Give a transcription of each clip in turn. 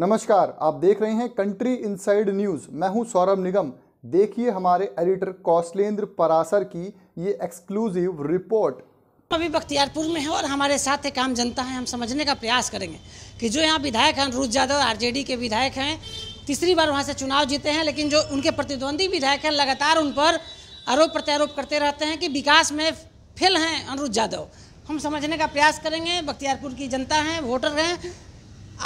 नमस्कार आप देख रहे हैं कंट्री इनसाइड न्यूज़ मैं हूं सौरभ निगम देखिए हमारे एडिटर कौशलेंद्र परासर की ये एक्सक्लूसिव रिपोर्ट अभी बख्तियारपुर में है और हमारे साथ एक आम जनता है हम समझने का प्रयास करेंगे कि जो यहाँ विधायक हैं अनुरुद्ध यादव आर के विधायक हैं तीसरी बार वहाँ से चुनाव जीते हैं लेकिन जो उनके प्रतिद्वंदी विधायक हैं लगातार उन पर आरोप प्रत्यारोप करते रहते हैं कि विकास में फेल हैं अनुरुद्ध यादव हम समझने का प्रयास करेंगे बख्तियारपुर की जनता हैं वोटर हैं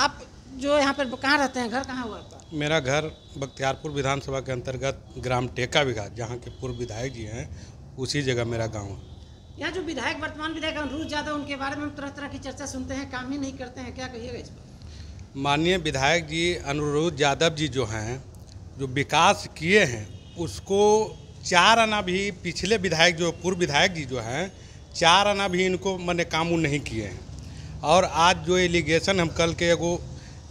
आप जो यहाँ पर कहाँ रहते हैं घर कहाँ हुआ आपका मेरा घर बख्तियारपुर विधानसभा के अंतर्गत ग्राम टेका विघा जहाँ के पूर्व विधायक जी हैं उसी जगह मेरा गाँव है यहाँ जो विधायक वर्तमान विधायक अनुरूज यादव उनके बारे में हम तरह तरह की चर्चा सुनते हैं काम ही नहीं करते हैं क्या कहिएगा इस माननीय विधायक जी अनुरूज यादव जी जो हैं जो विकास किए हैं उसको चार आना भी पिछले विधायक जो पूर्व विधायक जी जो हैं चार आना भी इनको मैंने काम नहीं किए हैं और आज जो एलिगेशन हम कल के एगो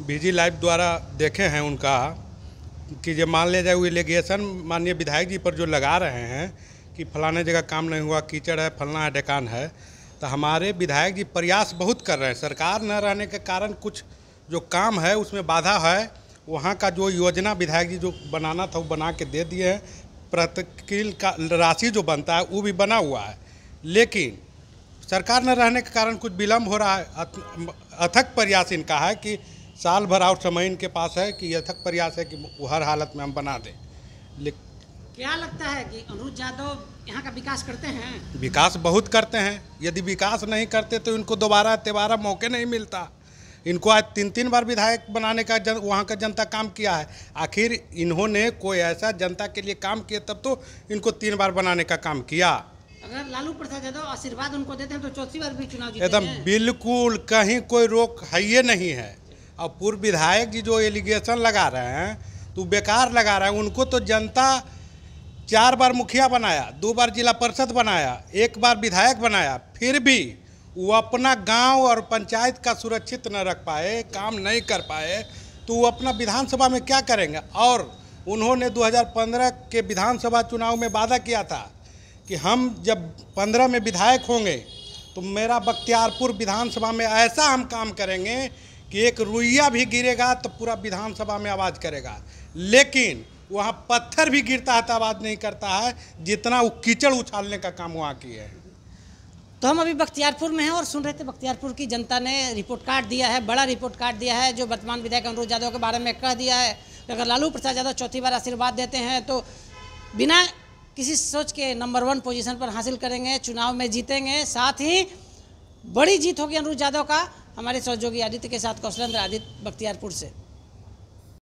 बीजी लाइफ द्वारा देखे हैं उनका कि जो मान लिया जाए वो एलिगेशन माननीय विधायक जी पर जो लगा रहे हैं कि फलाने जगह काम नहीं हुआ कीचड़ है फलना है डेकान है तो हमारे विधायक जी प्रयास बहुत कर रहे हैं सरकार न रहने के कारण कुछ जो काम है उसमें बाधा है वहाँ का जो योजना विधायक जी जो बनाना था वो बना के दे दिए हैं प्रतिकील का राशि जो बनता है वो भी बना हुआ है लेकिन सरकार न रहने के कारण कुछ विलम्ब हो रहा है अथक प्रयास इनका है कि साल भर और समय इनके पास है कि यथक प्रयास है कि हर हालत में हम बना दें क्या लगता है कि अनुज यादव यहाँ का विकास करते हैं विकास बहुत करते हैं यदि विकास नहीं करते तो इनको दोबारा तिबारा मौके नहीं मिलता इनको आज तीन तीन बार विधायक बनाने का जन वहाँ का जनता काम किया है आखिर इन्होंने कोई ऐसा जनता के लिए काम किया तब तो इनको तीन बार बनाने का काम किया अगर लालू प्रसाद यादव आशीर्वाद उनको देते हैं तो चौथी बार भी चुनाव एकदम बिल्कुल कहीं कोई रोक है ये नहीं है और पूर्व विधायक जी जो एलिगेशन लगा रहे हैं तो बेकार लगा रहे हैं उनको तो जनता चार बार मुखिया बनाया दो बार जिला परिषद बनाया एक बार विधायक बनाया फिर भी वो अपना गांव और पंचायत का सुरक्षित न रख पाए काम नहीं कर पाए तो वो अपना विधानसभा में क्या करेंगे और उन्होंने 2015 के विधानसभा चुनाव में वादा किया था कि हम जब 15 में विधायक होंगे तो मेरा बख्तियारपुर विधानसभा में ऐसा हम काम करेंगे कि एक रुइया भी गिरेगा तो पूरा विधानसभा में आवाज़ करेगा लेकिन वहाँ पत्थर भी गिरता है तो आवाज़ नहीं करता है जितना वो कीचड़ उछालने का काम वहाँ की है तो हम अभी बख्तियारपुर में हैं और सुन रहे थे बख्तियारपुर की जनता ने रिपोर्ट कार्ड दिया है बड़ा रिपोर्ट कार्ड दिया है जो वर्तमान विधायक अनुरोध यादव के बारे में कह दिया है अगर लालू प्रसाद यादव चौथी बार आशीर्वाद देते हैं तो बिना किसी सोच के नंबर वन पोजीशन पर हासिल करेंगे चुनाव में जीतेंगे साथ ही बड़ी जीत होगी अनुज यादव का हमारे सहयोगी आदित्य के साथ कौशलेंद्र आदित्य बख्तियारपुर से